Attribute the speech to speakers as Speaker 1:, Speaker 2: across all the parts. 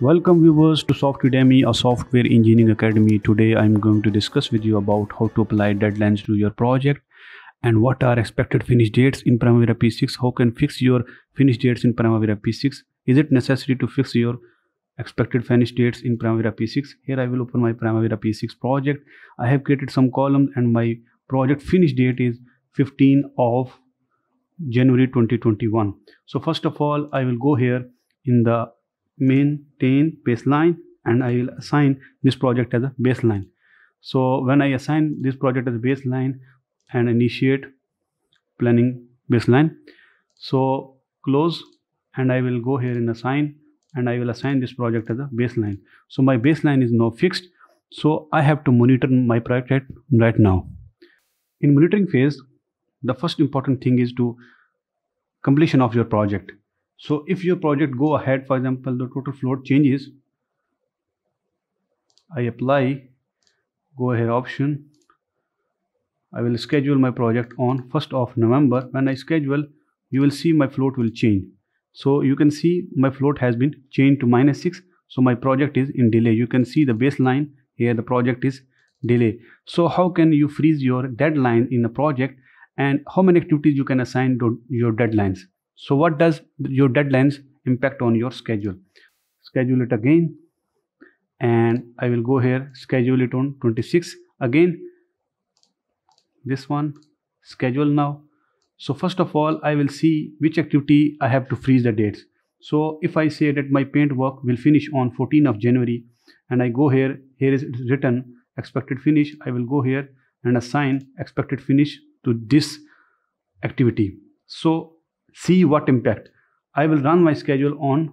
Speaker 1: Welcome viewers to Softudemy, a software engineering academy. Today I'm going to discuss with you about how to apply deadlines to your project and what are expected finish dates in Primavera P6. How can fix your finish dates in Primavera P6? Is it necessary to fix your expected finish dates in Primavera P6? Here I will open my Primavera P6 project. I have created some columns and my project finish date is 15 of January 2021. So first of all, I will go here in the maintain baseline and I will assign this project as a baseline. So when I assign this project as a baseline and initiate planning baseline, so close and I will go here and assign and I will assign this project as a baseline. So my baseline is now fixed. So I have to monitor my project right now. In monitoring phase, the first important thing is to completion of your project. So if your project go ahead, for example, the total float changes, I apply, go ahead option. I will schedule my project on 1st of November. When I schedule, you will see my float will change. So you can see my float has been changed to minus 6. So my project is in delay. You can see the baseline here the project is delay. So how can you freeze your deadline in the project and how many activities you can assign to your deadlines. So what does your deadlines impact on your schedule? Schedule it again and I will go here schedule it on 26 again this one schedule now so first of all I will see which activity I have to freeze the dates so if I say that my paint work will finish on 14th of January and I go here here is written expected finish I will go here and assign expected finish to this activity so see what impact. I will run my schedule on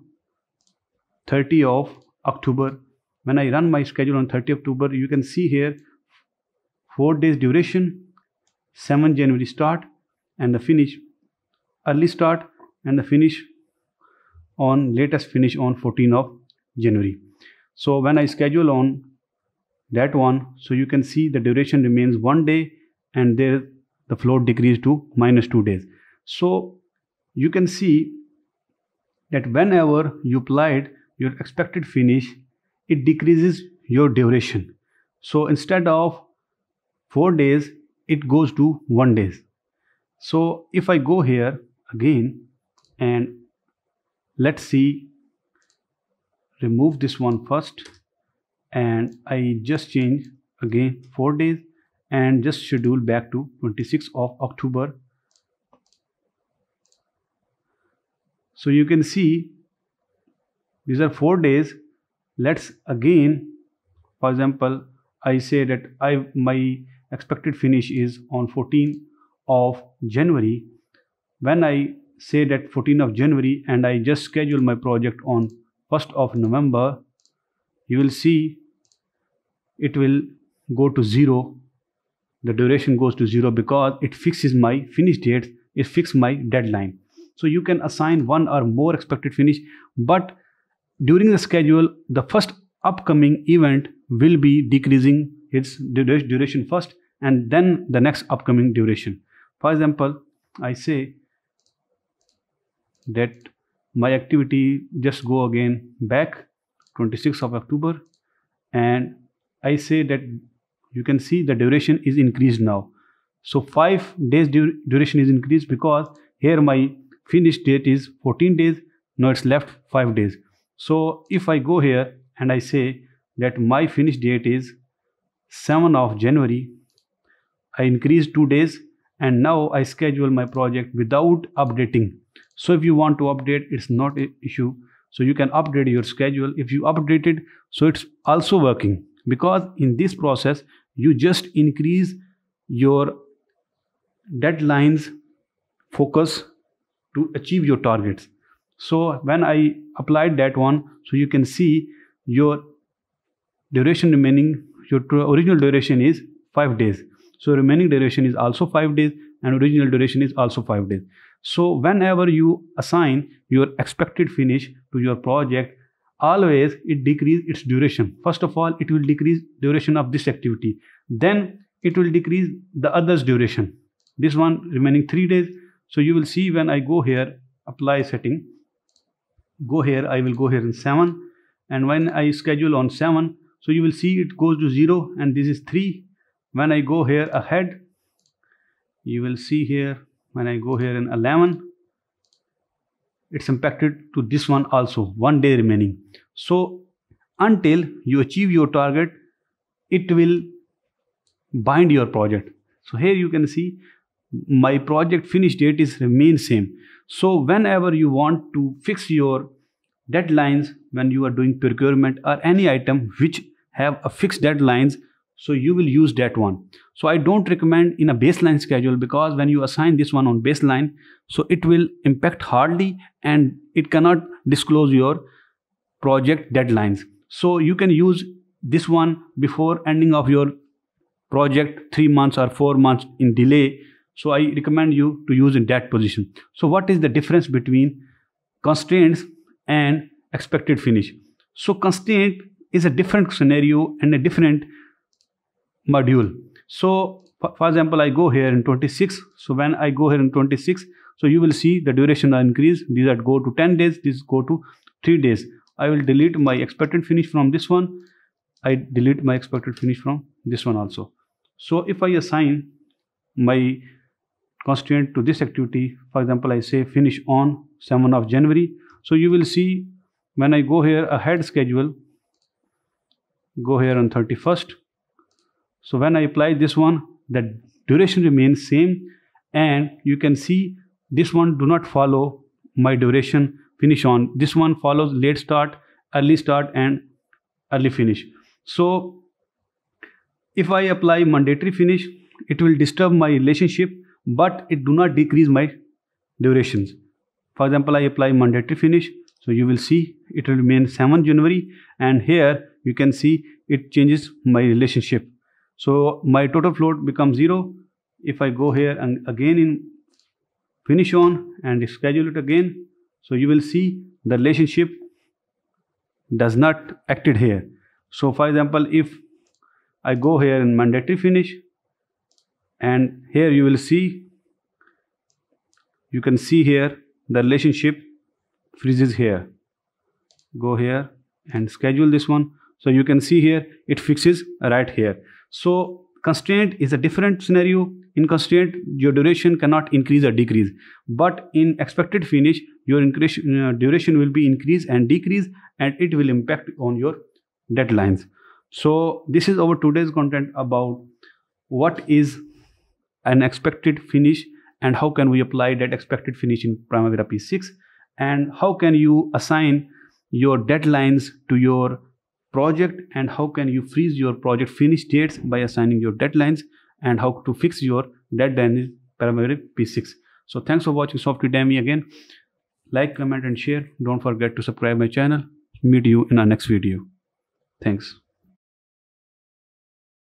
Speaker 1: 30 of October. When I run my schedule on 30 October, you can see here 4 days duration, 7 January start and the finish, early start and the finish on latest finish on 14 of January. So when I schedule on that one, so you can see the duration remains one day and there the float decreased to minus two days. So you can see that whenever you applied your expected finish it decreases your duration so instead of 4 days it goes to 1 days so if I go here again and let's see remove this one first and I just change again 4 days and just schedule back to 26th of October So you can see these are four days. Let's again, for example, I say that I my expected finish is on 14 of January. When I say that 14 of January and I just schedule my project on 1st of November, you will see it will go to zero. The duration goes to zero because it fixes my finish date, it fixes my deadline. So you can assign one or more expected finish, but during the schedule, the first upcoming event will be decreasing its duration first and then the next upcoming duration. For example, I say that my activity just go again back 26th of October and I say that you can see the duration is increased now. So five days dur duration is increased because here my finish date is 14 days now it's left 5 days so if i go here and i say that my finish date is 7 of january i increase 2 days and now i schedule my project without updating so if you want to update it's not an issue so you can update your schedule if you update it so it's also working because in this process you just increase your deadlines focus to achieve your targets so when i applied that one so you can see your duration remaining your original duration is 5 days so remaining duration is also 5 days and original duration is also 5 days so whenever you assign your expected finish to your project always it decrease its duration first of all it will decrease duration of this activity then it will decrease the others duration this one remaining 3 days so you will see when I go here, apply setting, go here, I will go here in 7 and when I schedule on 7, so you will see it goes to 0 and this is 3. When I go here ahead, you will see here, when I go here in 11, it's impacted to this one also, one day remaining. So until you achieve your target, it will bind your project. So here you can see my project finish date is remain same so whenever you want to fix your deadlines when you are doing procurement or any item which have a fixed deadlines so you will use that one so i don't recommend in a baseline schedule because when you assign this one on baseline so it will impact hardly and it cannot disclose your project deadlines so you can use this one before ending of your project 3 months or 4 months in delay so I recommend you to use in that position. So what is the difference between constraints and expected finish? So constraint is a different scenario and a different module. So for example, I go here in 26. So when I go here in 26, so you will see the duration are increased. These are go to 10 days. These go to 3 days. I will delete my expected finish from this one. I delete my expected finish from this one also. So if I assign my constituent to this activity. For example, I say finish on 7 of January. So you will see when I go here ahead schedule, go here on 31st. So when I apply this one, the duration remains same and you can see this one do not follow my duration finish on. This one follows late start, early start and early finish. So if I apply mandatory finish, it will disturb my relationship but it do not decrease my durations. For example, I apply mandatory finish. So you will see it will remain 7 January and here you can see it changes my relationship. So my total float becomes 0. If I go here and again in finish on and schedule it again. So you will see the relationship does not acted here. So for example, if I go here in mandatory finish and here you will see you can see here the relationship freezes here go here and schedule this one so you can see here it fixes right here so constraint is a different scenario in constraint your duration cannot increase or decrease but in expected finish your uh, duration will be increase and decrease and it will impact on your deadlines so this is our today's content about what is an expected finish and how can we apply that expected finish in Primavera P6 and how can you assign your deadlines to your project and how can you freeze your project finish dates by assigning your deadlines and how to fix your deadline in Primavera P6. So thanks for watching Software Demi again. Like, comment and share. Don't forget to subscribe my channel. Meet you in our next video. Thanks.